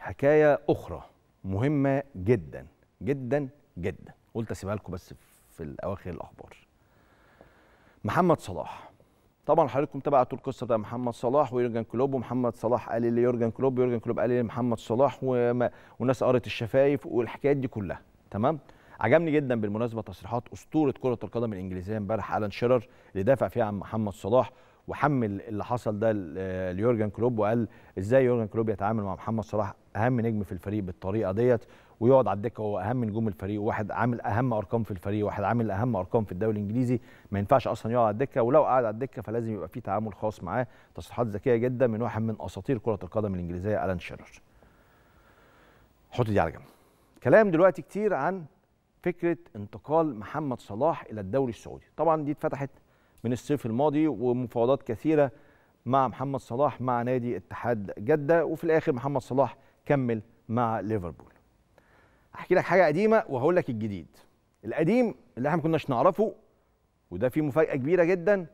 حكايه اخرى مهمه جدا جدا جدا قلت اسيبها لكم بس في الاواخر الاخبار محمد صلاح طبعا حضراتكم تبعتوا القصه بتاع محمد صلاح ويورجن كلوب ومحمد صلاح قال ليورجن كلوب ويورجن كلوب قال لمحمد صلاح وما وناس قرت الشفايف والحكايات دي كلها تمام عجبني جدا بالمناسبه تصريحات اسطوره كره القدم الانجليزيه امبارح الان شيرر اللي دافع فيها عن محمد صلاح وحمل اللي حصل ده آه، ليورجن كلوب وقال ازاي يورجن كلوب يتعامل مع محمد صلاح اهم نجم في الفريق بالطريقه ديت ويقعد على الدكه وهو اهم نجوم الفريق واحد عامل اهم ارقام في الفريق واحد عامل اهم ارقام في الدوري الانجليزي ما ينفعش اصلا يقعد على الدكه ولو قعد على الدكه فلازم يبقى في تعامل خاص معاه تصريحات ذكيه جدا من واحد من اساطير كره القدم الانجليزيه الان شيرر حط دي على جنب كلام دلوقتي كتير عن فكره انتقال محمد صلاح الى الدوري السعودي طبعا دي اتفتحت من الصيف الماضي ومفاوضات كثيره مع محمد صلاح مع نادي اتحاد جده وفي الاخر محمد صلاح كمل مع ليفربول. احكي لك حاجه قديمه وهقول لك الجديد. القديم اللي احنا ما كناش نعرفه وده فيه مفاجاه كبيره جدا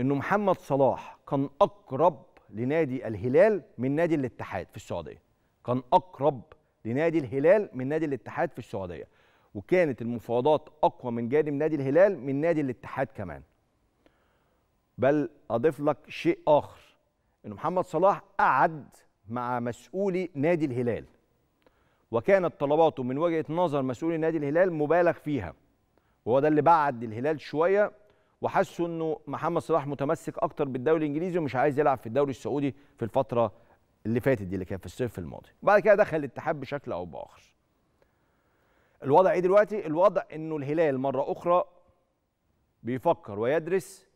انه محمد صلاح كان اقرب لنادي الهلال من نادي الاتحاد في السعوديه. كان اقرب لنادي الهلال من نادي الاتحاد في السعوديه وكانت المفاوضات اقوى من جانب نادي الهلال من نادي الاتحاد كمان. بل اضيف لك شيء اخر ان محمد صلاح قعد مع مسؤولي نادي الهلال وكانت طلباته من وجهه نظر مسؤولي نادي الهلال مبالغ فيها وهو ده اللي بعد الهلال شويه وحسوا انه محمد صلاح متمسك اكتر بالدوري الانجليزي ومش عايز يلعب في الدوري السعودي في الفتره اللي فاتت دي اللي كانت في الصيف الماضي وبعد كده دخل الاتحاد بشكل او باخر الوضع ايه دلوقتي الوضع انه الهلال مره اخرى بيفكر ويدرس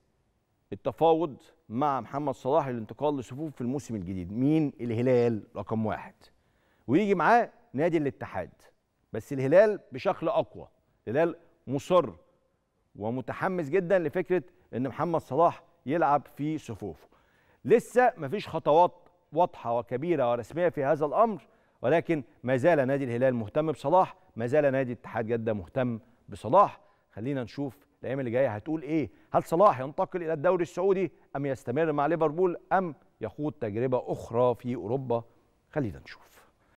التفاوض مع محمد صلاح للانتقال لصفوف في الموسم الجديد مين الهلال رقم واحد ويجي معاه نادي الاتحاد بس الهلال بشكل اقوى الهلال مصر ومتحمس جدا لفكره ان محمد صلاح يلعب في صفوفه لسه مفيش خطوات واضحه وكبيره ورسميه في هذا الامر ولكن ما زال نادي الهلال مهتم بصلاح ما زال نادي اتحاد جده مهتم بصلاح خلينا نشوف الايام اللي جايه هتقول ايه هل صلاح ينتقل الى الدوري السعودي ام يستمر مع ليفربول ام يخوض تجربه اخرى في اوروبا خلينا نشوف